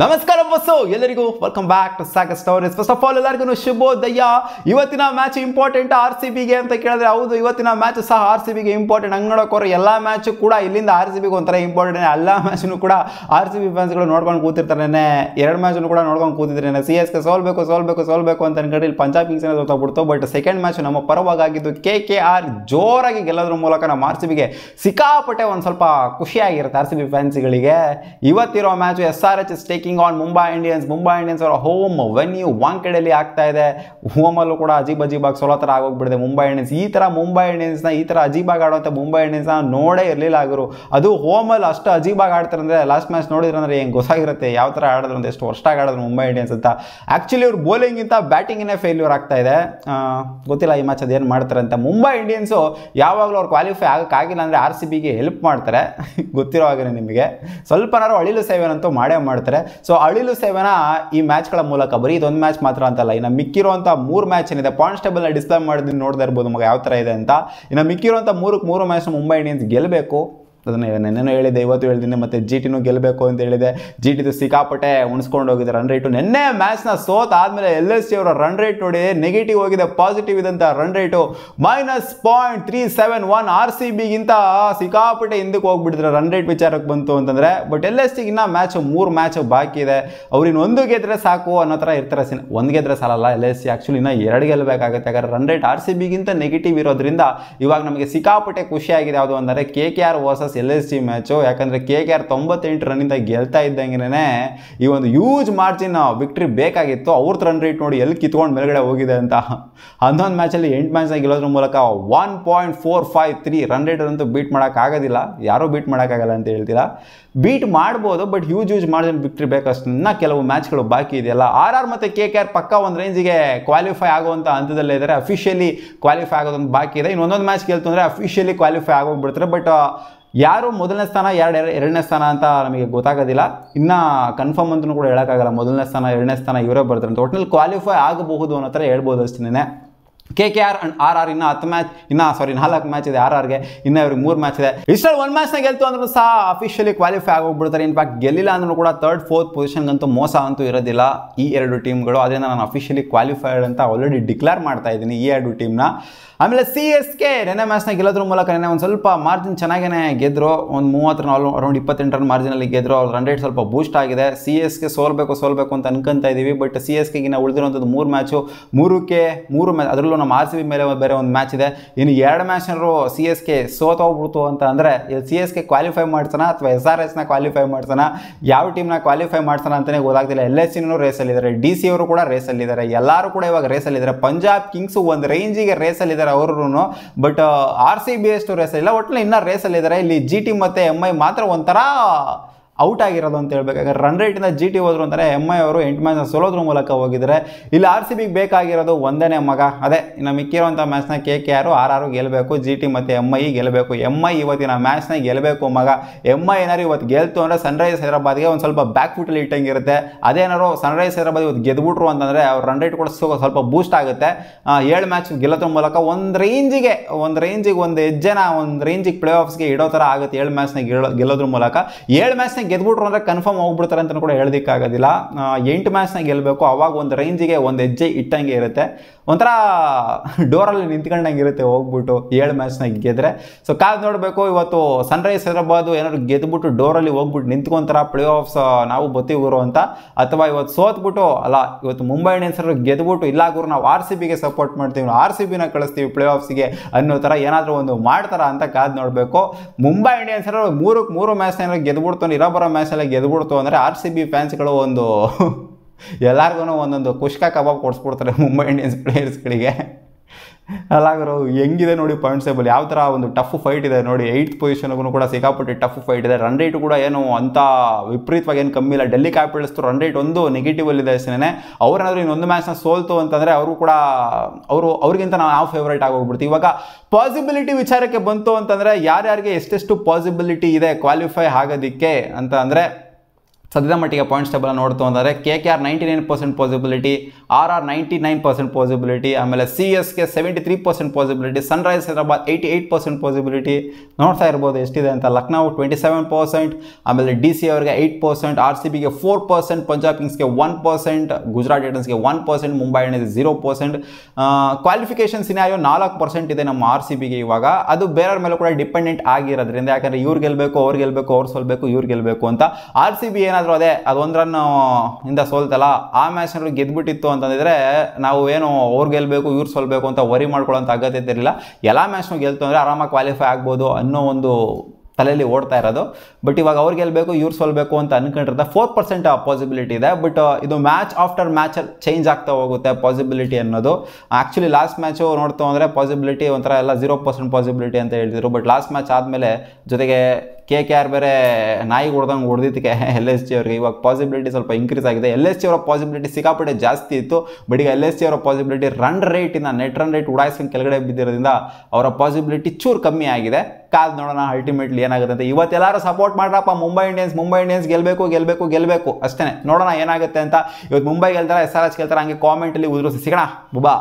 ನಮಸ್ಕಾರ ಬಸ್ಸು ಎಲ್ಲರಿಗೂ ವೆಲ್ಕಮ್ ಬ್ಯಾಕ್ ಟು ಸಾಕ ಸ್ಟೋರೀಸ್ ಫಸ್ಟ್ ಆಫ್ ಆಲ್ ಎಲ್ಲರಿಗೂ ಶುಭೋದಯ ಇವತ್ತಿನ ಮ್ಯಾಚ್ ಇಂಪಾರ್ಟೆಂಟ್ ಆರ್ ಸಿ ಬಿಗೆ ಅಂತ ಕೇಳಿದ್ರೆ ಹೌದು ಇವತ್ತಿನ ಮ್ಯಾಚ್ ಸಹ ಆರ್ ಸಿ ಬಿಗೆ ಇಂಪಾರ್ಟೆಂಟ್ ಹಂಗೆ ನೋಡೋಕೋರು ಎಲ್ಲ ಮ್ಯಾಚು ಕೂಡ ಇಲ್ಲಿಂದ ಆರ್ ಸಿ ಬಿಗೆ ಒಂಥರ ಇಂಪಾರ್ಟೆಂಟ್ ಎಲ್ಲ ಮ್ಯಾಚ್ನು ಕೂಡ ಆರ್ ಸಿ ಬಿ ಫ್ಯಾನ್ಸ್ಗಳು ನೋಡ್ಕೊಂಡು ಕೂತಿರ್ತಾರೆ ಎರಡು ಮ್ಯಾಚ್ನು ಕೂಡ ನೋಡ್ಕೊಂಡು ಕೂತಿದ್ರೆ ಸಿ ಎಸ್ ಕೆ ಸೋಲ್ಬೇಕು ಸೋಲ್ಬೇಕು ಸೋಲ್ಬೇಕು ಅಂತ ಅನ್ಕೊಂಡು ಇಲ್ಲಿ ಪಂಜಾಬ್ ಕಿಂಗ್ಸ್ನ ತೊಗೊಬಿಡ್ತು ಬಟ್ ಸೆಕೆಂಡ್ ಮ್ಯಾಚ್ ನಮ್ಮ ಪರವಾಗಿದ್ದು ಕೆ ಕೆ ಆರ್ ಜೋರಾಗಿ ಗೆಲ್ಲೋದ್ರ ಮೂಲಕ ನಮ್ಮ ಆರ್ ಸಿ ಬಿಗೆ ಸಿಕ್ಕಾಪಟ್ಟೆ ಒಂದು ಸ್ವಲ್ಪ ಖುಷಿಯಾಗಿರುತ್ತೆ ಆರ್ ಸಿ ಬಿ ಫ್ಯಾನ್ಸ್ಗಳಿಗೆ ಇವತ್ತಿರೋ match S R H stake taking on Mumbai Indians Mumbai Indians ಅವರ ಹೋಮ್ ವೆನ್ಯೂ ವಾಂಕೆಡೆಯಲ್ಲಿ ಆಗ್ತಾ ಇದೆ ಹೋಮಲ್ಲೂ ಕೂಡ ಅಜೀಬ್ ಅಜೀಬಾಗಿ ಸೋಲೋ ಥರ ಆಗೋಗ್ಬಿಡಿದೆ ಮುಂಬೈ ಇಂಡಿಯನ್ಸ್ ಈ ಥರ ಮುಂಬೈ ಇಂಡಿಯನ್ಸ್ನ ಈ ಥರ ಅಜೀಬಾಗಿ ಆಡುವಂಥ ಮುಂಬೈ ಇಂಡಿಯನ್ಸ್ನ ನೋಡೇ ಇರಲಿಲ್ಲ ಆಗಿರು ಅದು ಹೋಮಲ್ಲಿ ಅಷ್ಟು ಅಜೀಬಾಗಿ ಆಡ್ತಾರೆ ಅಂದರೆ ಲಾಸ್ಟ್ ಮ್ಯಾಚ್ ನೋಡಿದ್ರಂದ್ರೆ ಹೆಂಗೆ ಗೊತ್ತಾಗಿರುತ್ತೆ ಯಾವ ಥರ ಆಡಿದ್ರು ಅಂದರೆ ಎಷ್ಟು ವರ್ಷ ಆಡಿದ್ರು ಮುಂಬೈ ಇಂಡಿಯನ್ಸ್ ಅಂತ ಆ್ಯಕ್ಚುಲಿ ಇವ್ರು ಬೌಲಿಂಗಿಂತ ಬ್ಯಾಟಿಂಗಿನೇ ಫೇಲ್ಯೂರ್ ಆಗ್ತಾ ಇದೆ ಗೊತ್ತಿಲ್ಲ ಈ ಮ್ಯಾಚ್ ಅದೇನು ಮಾಡ್ತಾರೆ ಅಂತ ಮುಂಬೈ ಇಂಡಿಯನ್ಸು ಯಾವಾಗಲೂ ಅವ್ರು ಕ್ವಾಲಿಫೈ ಆಗೋಕ್ಕಾಗಿಲ್ಲ ಅಂದರೆ ಆರ್ ಸಿ ಬಿಗೆ ಹೆಲ್ಪ್ ಮಾಡ್ತಾರೆ ಗೊತ್ತಿರೋ ಹಾಗೆ ನಿಮಗೆ ಸ್ವಲ್ಪನಾರು ಅಳಿಲು ಸೇವೆನಂತೂ ಮಾಡೇ ಮಾಡ್ತಾರೆ ಸೊ ಅಳಿಲು ಸೇವನ ಈ ಮ್ಯಾಚ್ಗಳ ಮೂಲಕ ಬರೀ ಇದೊಂದು ಮ್ಯಾಚ್ ಮಾತ್ರ ಅಂತಲ್ಲ ಇನ್ನು ಮಿಕ್ಕಿರುವಂಥ ಮೂರು ಮ್ಯಾಚ್ ಏನಿದೆ ಪಾಯಿಂಟ್ ಟೇಬಲ್ನ ಡಿಸ್ಪ್ಲೇ ಮಾಡಿದ್ರೆ ನೋಡ್ತಾ ಇರ್ಬೋದು ಮಗ ಯಾವ ಥರ ಇದೆ ಅಂತ ಇನ್ನು ಮಿಕ್ಕಿರುವಂಥ ಮೂರಕ್ಕೆ ಮೂರು ಮ್ಯಾಚ್ನ ಮುಂಬೈ ಇಂಡಿಯನ್ಸ್ ಗೆಲ್ಲಬೇಕು ಅದನ್ನು ನೆನ್ನೆನೂ ಹೇಳಿದೆ ಇವತ್ತು ಹೇಳಿದ್ದೀನಿ ಮತ್ತು ಜಿ ಟಿನೂ ಗೆಲ್ಲಬೇಕು ಅಂತ ಹೇಳಿದೆ ಜಿ ಟಿದು ಸಿಕ್ಕಾಪಟ್ಟೆ ಉಣಿಸ್ಕೊಂಡು ಹೋಗಿದೆ ರನ್ ರೇಟು ನೆನ್ನೆ ಮ್ಯಾಚ್ನ ಸೋತ್ ಆದಮೇಲೆ ಎಲ್ ಎಸ್ ಸಿ ಅವರ ರನ್ ರೇಟ್ ನೋಡಿ ನೆಗೆಟಿವ್ ಹೋಗಿದೆ ಪಾಸಿಟಿವ್ ಇದಂಥ run rate minus point three seven one R C ಬಿಗಿಂತ ಸಿಕ್ಕಾಪಟ್ಟೆ ಹಿಂದಕ್ಕೆ ಹೋಗ್ಬಿಟ್ಟಿದ್ರೆ ರನ್ ರೇಟ್ ವಿಚಾರಕ್ಕೆ ಬಂತು ಅಂತಂದರೆ ಬಟ್ ಎಲ್ ಎಸ್ ಟಿಗಿನ್ನ ಮ್ಯಾಚ್ ಮೂರು ಮ್ಯಾಚ್ ಬಾಕಿ ಇದೆ ಅವ್ರಿನ ಒಂದು ಗೆದ್ರೆ ಸಾಕು ಅನ್ನೋ ಥರ ಇರ್ತಾರೆ ಸಿನ್ ಒಂದು ಗೆದ್ರೆ ಸಾಲಲ್ಲ ಎಲ್ ಎಸ್ ಸಿ ಆ್ಯಕ್ಚುಲಿ ಇನ್ನೂ ಎರಡು ಗೆಲ್ಲಬೇಕಾಗುತ್ತೆ ಯಾಕಂದರೆ ರನ್ ರೇಟ್ ಆರ್ ಸಿ ಬಿಗಿಂತ ನೆಗೆಟಿವ್ ಇರೋದ್ರಿಂದ ಇವಾಗ ನಮಗೆ ಸಿಕ್ಕಾಪಟ್ಟೆ ಖುಷಿಯಾಗಿದೆ ಯಾವುದು ಅಂದರೆ K K R versus versus L S match ಯಾಕಂದರೆ ಕೆ ಕೆ ಆರ್ ತೊಂಬತ್ತೆಂಟು ರನ್ನಿಂದ ಗೆಲ್ತಾ ಇದ್ದಂಗೆ ಈ ಒಂದು ಹ್ಯೂಜ್ ಮಾರ್ಜಿನ್ ವಿಕ್ಟ್ರಿ ಬೇಕಾಗಿತ್ತು ಅವ್ರದ್ದು ರನ್ ರೇಟ್ ನೋಡಿ ಎಲ್ಲಿ ಕಿತ್ಕೊಂಡು ಮೇಲ್ಗಡೆ ಹೋಗಿದೆ ಅಂತ ಹನ್ನೊಂದು ಮ್ಯಾಚಲ್ಲಿ ಎಂಟು ಮ್ಯಾಚ್ನ ಗೆಲ್ಲೋದ್ರ ಮೂಲಕ one point four five three run rate ಅಂತೂ ಬೀಟ್ ಮಾಡೋಕ್ಕಾಗೋದಿಲ್ಲ ಯಾರೂ ಬೀಟ್ ಮಾಡೋಕ್ಕಾಗಲ್ಲ ಅಂತ ಹೇಳ್ತಿಲ್ಲ ಬೀಟ್ ಮಾಡ್ಬೋದು but huge use margin victory ಬೇಕಷ್ಟು ಕೆಲವು ಮ್ಯಾಚ್ಗಳು ಬಾಕಿ ಇದೆಯಲ್ಲ ಆರ್ ಆರ್ ಮತ್ತು ಕೆ ಕೆ ಆರ್ ಪಕ್ಕ ಒಂದು ರೇಂಜಿಗೆ ಕ್ವಾಲಿಫೈ ಆಗುವಂಥ ಹಂತದಲ್ಲೇ ಇದ್ದಾರೆ ಅಫಿಷಿಯಲಿ ಕ್ವಾಲಿಫೈ ಆಗೋದೊಂದು ಬಾಕಿ ಇದೆ ಇನ್ನೊಂದೊಂದು ಮ್ಯಾಚ್ ಗೆಲ್ತು ಅಂದರೆ ಅಫಿಷಿಯಲಿ ಕ್ವಾಲಿಫೈ ಆಗೋಗ್ಬಿಡ್ತಾರೆ ಬಟ್ ಯಾರು ಮೊದಲನೇ ಸ್ಥಾನ ಎರಡು ಎರಡನೇ ಸ್ಥಾನ ಅಂತ ನಮಗೆ ಗೊತ್ತಾಗೋದಿಲ್ಲ ಇನ್ನು ಕನ್ಫರ್ಮ್ ಅಂತಲೂ ಕೂಡ ಹೇಳೋಕ್ಕಾಗಲ್ಲ ಮೊದಲನೇ ಸ್ಥಾನ ಎರಡನೇ ಸ್ಥಾನ ಇವರೇ ಬರ್ತಾರೆ ಅಂತ ಒಟ್ಟಿನಲ್ಲಿ ಕ್ವಾಲಿಫೈ ಆಗಬಹುದು ಅನ್ನೋ ಥರ ಹೇಳ್ಬೋದು ಅಷ್ಟೇ K K R and R R ಇನ್ನ ಹತ್ತು ಮ್ಯಾಚ್ ಇನ್ನೂ ಸಾರಿ ನಾಲ್ಕು ಮ್ಯಾಚ್ ಇದೆ ಆರ್ ಆರ್ಗೆ ಇನ್ನ ಇವ್ರಿಗೆ ಮೂರು ಮ್ಯಾಚ್ ಇದೆ ಇಷ್ಟು ಒಂದು ಮ್ಯಾಚ್ನ ಗೆಲ್ತು ಅಂದ್ರೂ ಸಹ ಅಫಿಷಿಯಲಿ ಕ್ವಾಲಿಫೈ ಆಗೋಗ್ಬಿಡ್ತಾರೆ ಇನ್ಫ್ಯಾಕ್ಟ್ ಗೆಲ್ಲಿಲ್ಲ ಅಂದ್ರೂ ಕೂಡ ತರ್ಡ್ ಫೋರ್ತ್ ಪೊಸಿಷನ್ಗಂತೂ ಮೋಸ ಅಂತೂ ಇರೋದಿಲ್ಲ ಈ ಎರಡು ಟೀಮ್ಗಳು ಅದರಿಂದ ನಾನು ಅಫಿಷಿಯಲಿ ಕ್ವಾಲಿಫೈಡ್ ಅಂತ ಆಲ್ರೆಡಿ ಡಿಕ್ಲೇರ್ ಮಾಡ್ತಾ ಇದ್ದೀನಿ ಈ ಎರಡು ಟೀಮ್ನ ಆಮೇಲೆ ಸಿ ಎಸ್ ಕೆ ನೆನೆ ಮ್ಯಾಚ್ನ ಗೆಲ್ಲೋದ್ರ ಮೂಲಕ ನೆನೆ ಒಂದು ಸ್ವಲ್ಪ ಮಾರ್ಜಿನ್ ಚೆನ್ನಾಗೇ ಗೆದ್ದರು ಒಂದು ಮೂವತ್ತು ಅರೌಂಡ್ ಇಪ್ಪತ್ತೆಂಟು ರನ್ ಮಾರ್ಜಿನಲ್ಲಿ ಗೆದ್ದರು ಅವ್ರ ರನ್ ರೇಟ್ ಸ್ವಲ್ಪ ಬೂಸ್ಟ್ ಆಗಿದೆ ಸಿ ಎಸ್ ಕೆ ಸೋಲ್ಬೇಕು ಸೋಲ್ಬೇಕು ಅಂತ ಅನ್ಕೊಂತ ಇದ್ದೀವಿ ಬಟ್ ಸಿ ಎಸ್ ಕೆಗಿನ ಉಳಿದಿರುವಂಥದ್ದು ಮೂರು ಮ್ಯಾಚು ಮೂರಕ್ಕೆ ಮೂರು ಮ್ಯಾಚ್ ಅದರಲ್ಲೂ ನಮ್ಮ ಆರ್ ಸಿ ಬಿ ಮೇಲೆ ಬೇರೆ ಒಂದು ಮ್ಯಾಚ್ ಇದೆ ಇನ್ನು ಎರಡು ಮ್ಯಾಚ್ನವರು ಸಿ ಎಸ್ ಕೆ ಸೋತೋಗ್ಬಿಡ್ತು ಅಂತ ಅಂದರೆ ಇಲ್ಲಿ ಸಿ ಎಸ್ ಕೆ ಕ್ವಾಲಿಫೈ ಮಾಡ್ಸೋಣ ಅಥವಾ ಎಸ್ ಆರ್ ಎಸ್ನ ಕ್ವಾಲಿಫೈ ಮಾಡ್ಸೋಣ ಯಾವ ಟೀಮ್ನ ಕ್ವಾಲಿಫೈ ಮಾಡ್ತಾನ ಅಂತಲೇ ಗೊತ್ತಾಗ್ತಿಲ್ಲ ಎಲ್ ಎಸ್ ಸಿನೂ ರೇಸಲ್ಲಿದ್ದಾರೆ ಡಿ ಸಿ ಅವರು ಕೂಡ ರೇಸಲ್ಲಿದ್ದಾರೆ ಎಲ್ಲರೂ ಕೂಡ ಇವಾಗ ರೇಸಲ್ಲಿದ್ದಾರೆ ಪಂಜಾಬ್ ಕಿಂಗ್ಸು ಒಂದು ರೇಂಜಿಗೆ ರೇಸಲ್ಲಿದ್ದಾರೆ ಅವರು ಬಟ್ ಆರ್ ಸಿ ಬಿ ಅಷ್ಟು ರೇಸಲ್ಲಿ ಇಲ್ಲ ಒಟ್ಟಿನಲ್ಲಿ ಇನ್ನೂ ರೇಸಲ್ಲಿದ್ದಾರೆ ಇಲ್ಲಿ ಜಿ ಟಿ ಮತ್ತು ಎಮ್ ಐ ಮಾತ್ರ ಒಂಥರ ಔಟ್ ಆಗಿರೋದು ಅಂತ ಹೇಳ್ಬೇಕಾದ್ರೆ ರನ್ ರೇಟಿಂದ ಜಿ ಟಿ ಹೋದ್ರು ಅಂದರೆ ಎಮ್ ಐ ಅವರು ಎಂಟು ಮ್ಯಾಚ್ನ ಸೋಲೋದ್ರ ಮೂಲಕ ಹೋಗಿದ್ದಾರೆ ಇಲ್ಲಿ ಆರ್ ಸಿ ಬಿಗೆ ಬೇಕಾಗಿರೋದು ಒಂದೇ ಮಗ ಅದೇ ಇನ್ನು ಮಿಕ್ಕಿರುವಂಥ ಮ್ಯಾಚ್ನ ಕೆ ಕೆ ಆರು ಆರ್ ಆರು ಗೆಲ್ಲಬೇಕು ಜಿ ಟಿ ಮತ್ತು ಎಮ್ ಐ ಗೆಲ್ಲಬೇಕು ಎಮ್ ಐ ಇವತ್ತಿನ ಮ್ಯಾಚ್ನ ಗೆಲ್ಲಬೇಕು ಮಗ ಎಮ್ ಐ ಏನಾರು ಇವತ್ತು ಗೆಲ್ತು ಅಂದರೆ ಸನ್ರೈಸ್ ಹೈದರಾಬಾದ್ಗೆ ಒಂದು ಸ್ವಲ್ಪ ಬ್ಯಾಕ್ ಫುಟಲ್ಲಿ ಇಟ್ಟಂಗಿರುತ್ತೆ ಅದೇನಾದ್ರು ಸನ್ರೈಸ್ ಹೈದರಾಬಾದ್ ಇವತ್ತು ಗೆದ್ಬಿಟ್ರು ಅಂತಂದರೆ ಅವ್ರು ರನ್ ರೇಟ್ ಕೂಡ ಸ್ವಲ್ಪ ಬೂಸ್ಟ್ ಆಗುತ್ತೆ ಏಳು ಮ್ಯಾಚ್ ಗೆಲ್ಲೋದ್ರ ಮೂಲಕ ಒಂದು ರೇಂಜಿಗೆ ಒಂದು ರೇಂಜಿಗೆ ಒಂದು ಹೆಜ್ಜೆನ ಒಂದು ರೇಂಜಿಗೆ ಪ್ಲೇ ಆಫ್ಸ್ಗೆ ಇಡೋ ಥರ ಆಗುತ್ತೆ ಏಳು ಮ್ಯಾಚ್ನ ಗೆಲ್ಲೋದ್ರ ಮೂಲಕ ಏಳು ಮ್ಯಾಚ್ನ ಗೆದ್ಬಿಟ್ರು ಅಂದರೆ ಕನ್ಫರ್ಮ್ ಹೋಗ್ಬಿಡ್ತಾರೆ ಅಂತ ಕೂಡ ಹೇಳೋದಕ್ಕಾಗೋದಿಲ್ಲ ಎಂಟು ಮ್ಯಾಚ್ನ ಗೆಲ್ಲಬೇಕು ಅವಾಗ ಒಂದು ರೇಂಜಿಗೆ ಒಂದು ಹೆಜ್ಜೆ ಇಟ್ಟಂಗೆ ಇರುತ್ತೆ ಒಂಥರ ಡೋರಲ್ಲಿ ನಿಂತ್ಕೊಂಡಂಗೆ ಇರುತ್ತೆ ಹೋಗ್ಬಿಟ್ಟು ಏಳು ಮ್ಯಾಚ್ನ ಗೆದ್ರೆ ಸೊ ಕಾದು ನೋಡಬೇಕು ಇವತ್ತು ಸನ್ರೈಸ್ ಹೈದರಾಬಾದ್ ಏನಾದ್ರು ಗೆದ್ಬಿಟ್ಟು ಡೋರಲ್ಲಿ ಹೋಗ್ಬಿಟ್ಟು ನಿಂತ್ಕೊಂತಾರ ಪ್ಲೇ ಆಫ್ಸ್ ನಾವು ಬತ್ತೀವ್ರು ಅಂತ ಅಥವಾ ಇವತ್ತು ಸೋತ್ಬಿಟ್ಟು ಅಲ್ಲ ಇವತ್ತು ಮುಂಬೈ ಇಂಡಿಯನ್ಸರು ಗೆದ್ಬಿಟ್ಟು ಇಲ್ಲ ಗುರು ನಾವು ಆರ್ ಸಿ ಬಿಗೆ ಸಪೋರ್ಟ್ ಮಾಡ್ತೀವಿ ಆರ್ ಸಿ ಬಿನ ಕಳಿಸ್ತೀವಿ ಪ್ಲೇ ಆಫ್ಸ್ಗೆ ಅನ್ನೋ ಥರ ಏನಾದರೂ ಒಂದು ಮಾಡ್ತಾರ ಅಂತ ಕಾದು ನೋಡಬೇಕು ಮುಂಬೈ ಇಂಡಿಯನ್ಸರು ಮೂರಕ್ಕೆ ಮೂರು ಮ್ಯಾಚ್ನ ಏನಾದ್ರು ಗೆದ್ಬಿಡ್ತು ಇರೋ ಅವರ ಮ್ಯಾಚೆಲ್ಲ ಗೆದ್ಬಿಡ್ತು ಅಂದರೆ ಆರ್ ಸಿ ಬಿ ಫ್ಯಾನ್ಸ್ಗಳು ಒಂದು ಎಲ್ಲರಿಗೂ ಒಂದೊಂದು ಕುಷ್ಕ ಕಬಾಬ್ ಕೊಡಿಸ್ಬಿಡ್ತಾರೆ ಮುಂಬೈ ಇಂಡಿಯನ್ಸ್ ಪ್ಲೇಯರ್ಸ್ಗಳಿಗೆ ಅಲ್ಲಾಗರು ಹೆಂಗಿದೆ ನೋಡಿ ಪಾಯಿಂಟ್ಸ್ ಟೇಬಲ್ ಯಾವ ಥರ ಒಂದು ಟಫ್ ಫೈಟ್ ಇದೆ ನೋಡಿ ಏಯ್ಟ್ ಪೊಸಿಷನ್ಗೂ ಕೂಡ ಸಿಕ್ಕಾಪಟ್ಟೆ ಟಫ್ ಫೈಟ್ ಇದೆ ರನ್ ರೇಟ್ ಕೂಡ ಏನು ಅಂತ ವಿಪರೀತವಾಗಿ ಏನು ಕಮ್ಮಿ ಇಲ್ಲ ಡೆಲ್ಲಿ ಕ್ಯಾಪಿಟಲ್ಸ್ದು ರನ್ ರೇಟ್ ಒಂದು ನೆಗೆಟಿವ್ ಅಲ್ಲಿದೆ ಸೇನೆ ಇನ್ನೊಂದು ಮ್ಯಾಚ್ನ ಸೋಲ್ತು ಅಂತಂದರೆ ಅವರು ಕೂಡ ಅವರು ಅವ್ರಿಗಿಂತ ನಾವು ಯಾವ ಫೇವ್ರೇಟ್ ಹೋಗ್ಬಿಡ್ತೀವಿ ಇವಾಗ ಪಾಸಿಬಿಲಿಟಿ ವಿಚಾರಕ್ಕೆ ಬಂತು ಅಂತಂದರೆ ಯಾರ್ಯಾರಿಗೆ ಎಷ್ಟೆಷ್ಟು ಪಾಸಿಬಿಲಿಟಿ ಇದೆ ಕ್ವಾಲಿಫೈ ಆಗೋದಕ್ಕೆ ಅಂತ ಅಂದರೆ ಸದ್ಯದ ಮಟ್ಟಿಗೆ ಪಾಯಿಂಟ್ಸ್ ಟೇಬಲ್ ನೋಡ್ತು ಅಂದರೆ K K R ninety nine percent possibility R R ninety nine percent possibility ಆಮೇಲೆ C S K seventy three percent possibility Sunrise Hyderabad eighty eight percent possibility ನೋಡ್ತಾ ಇರ್ಬೋದು ಎಷ್ಟಿದೆ ಅಂತ ಲಕ್ನೌ ಟ್ವೆಂಟಿ ಸೆವೆನ್ ಪರ್ಸೆಂಟ್ ಆಮೇಲೆ ಡಿ ಸಿ ಅವ್ರಿಗೆ eight percent R C ಬಿಗೆ four percent Punjab ಕಿಂಗ್ಸ್ಗೆ one percent Gujarat ಟೈಟನ್ಸ್ಗೆ one percent Mumbai Indians zero percent qualification scenario ನಾಲ್ಕು ಪರ್ಸೆಂಟ್ ಇದೆ ನಮ್ಮ ಆರ್ ಸಿ ಬಿಗೆ ಇವಾಗ ಅದು ಬೇರೆಯವ್ರ ಮೇಲೆ ಕೂಡ ಡಿಪೆಂಡೆಂಟ್ ಆಗಿರೋದ್ರಿಂದ ಯಾಕಂದರೆ ಇವ್ರು ಗೆಲ್ಲಬೇಕು ಅವ್ರು ಗೆಲ್ಲಬೇಕು ಅವ್ರು ಸೋಲ್ಬೇಕು ಇವ್ರು ಗೆಲ್ಲಬೇಕು ಅಂತ ಆರ್ ಸಿ ಬಿ ಆದರೂ ಅದೇ ಅದೊಂದು ರನ್ ಇಂದ ಸೋಲ್ತಲ್ಲ ಆ ಮ್ಯಾಚ್ನಲ್ಲಿ ಗೆದ್ಬಿಟ್ಟಿತ್ತು ಅಂತಂದಿದ್ರೆ ನಾವು ಏನು ಅವ್ರು ಗೆಲ್ಲಬೇಕು ಇವ್ರು ಸೋಲ್ಬೇಕು ಅಂತ ವರಿ ಮಾಡ್ಕೊಳ್ಳೋಂಥ ಅಗತ್ಯ ಇರಲಿಲ್ಲ ಎಲ್ಲ ಮ್ಯಾಚ್ನೂ ಗೆಲ್ತು ಅಂದರೆ ಆರಾಮಾಗಿ ಕ್ವಾಲಿಫೈ ಆಗ್ಬೋದು ಅನ್ನೋ ಒಂದು ತಲೆಯಲ್ಲಿ ಓಡ್ತಾ ಇರೋದು ಬಟ್ ಇವಾಗ ಅವ್ರು ಗೆಲ್ಲಬೇಕು ಇವ್ರು ಸೋಲ್ಬೇಕು ಅಂತ ಅನ್ಕೊಂಡಿರ್ತಾರೆ ಫೋರ್ ಪರ್ಸೆಂಟ್ ಪಾಸಿಬಿಲಿಟಿ ಇದೆ ಬಟ್ ಇದು ಮ್ಯಾಚ್ ಆಫ್ಟರ್ ಮ್ಯಾಚ್ ಚೇಂಜ್ ಆಗ್ತಾ ಹೋಗುತ್ತೆ ಪಾಸಿಬಿಲಿಟಿ ಅನ್ನೋದು ಆ್ಯಕ್ಚುಲಿ ಲಾಸ್ಟ್ ಮ್ಯಾಚು ನೋಡ್ತಾ ಅಂದರೆ ಪಾಸಿಬಿಲಿಟಿ ಒಂಥರ ಎಲ್ಲ ಜೀರೋ ಪರ್ಸೆಂಟ್ ಪಾಸಿಬಿಲಿಟಿ ಅಂತ ಹೇಳ್ತಿದ್ರು ಬಟ್ ಲಾಸ್ಟ್ ಮ್ಯಾಚ್ ಆದಮೇಲೆ ಜೊತೆಗೆ ಕೆ ಕೆ ಆರ್ ಬೇರೆ ನಾಯಿ ಹೊಡೆದಂಗೆ ಹೊಡೆದಿದ್ದಕ್ಕೆ ಎಲ್ ಎಸ್ ಜಿ ಅವರಿಗೆ ಇವಾಗ ಪಾಸಿಬಿಲಿಟಿ ಸ್ವಲ್ಪ ಇನ್ಕ್ರೀಸ್ ಆಗಿದೆ ಎಲ್ ಎಸ್ ಜಿ ಅವರ ಪಾಸಿಬಿಲಿಟಿ ಸಿಕ್ಕಾಪಟ್ಟೆ ಜಾಸ್ತಿ ಇತ್ತು ಬಟ್ ಈಗ ಎಲ್ ಎಸ್ ಜಿ ಅವರ ಪಾಸಿಬಿಲಿಟಿ ರನ್ ರೇಟಿನ ನೆಟ್ ರನ್ ರೇಟ್ ಉಡಾಯಿಸ್ಕೊಂಡು ಕೆಳಗಡೆ ಬಿದ್ದಿರೋದ್ರಿಂದ ಅವರ ಪಾಸಿಬಿಲಿಟಿ ಚೂರು ಕಮ್ಮಿ ಆಗಿದೆ ಕಾದ್ ನೋಡೋಣ ಅಲ್ಟಿಮೇಟ್ಲಿ ಏನಾಗುತ್ತೆ ಅಂತ ಇವತ್ತೆಲ್ಲರೂ ಸಪೋರ್ಟ್ ಮಾಡ್ರಪ್ಪ ಮುಂಬೈ ಇಂಡಿಯನ್ಸ್ ಮುಂಬೈ ಇಂಡಿಯನ್ಸ್ ಗೆಲ್ಲಬೇಕು ಗೆಲ್ಲಬೇಕು ಗೆಲ್ಲಬೇಕು ಅಷ್ಟೇ ನೋಡೋಣ ಏನಾಗುತ್ತೆ ಅಂತ ಇವತ್ತು ಮುಂಬೈ ಗೆಲ್ತಾರೆ ಎಸ್ ಆರ್ ಎಚ್ ಗೆಲ್ತಾರೆ ಹಂಗೆ ಕಾಮೆಂಟಲ್ಲಿ ಉದುರಿಸಿ ಸಿಗೋಣ ಬುಬಾ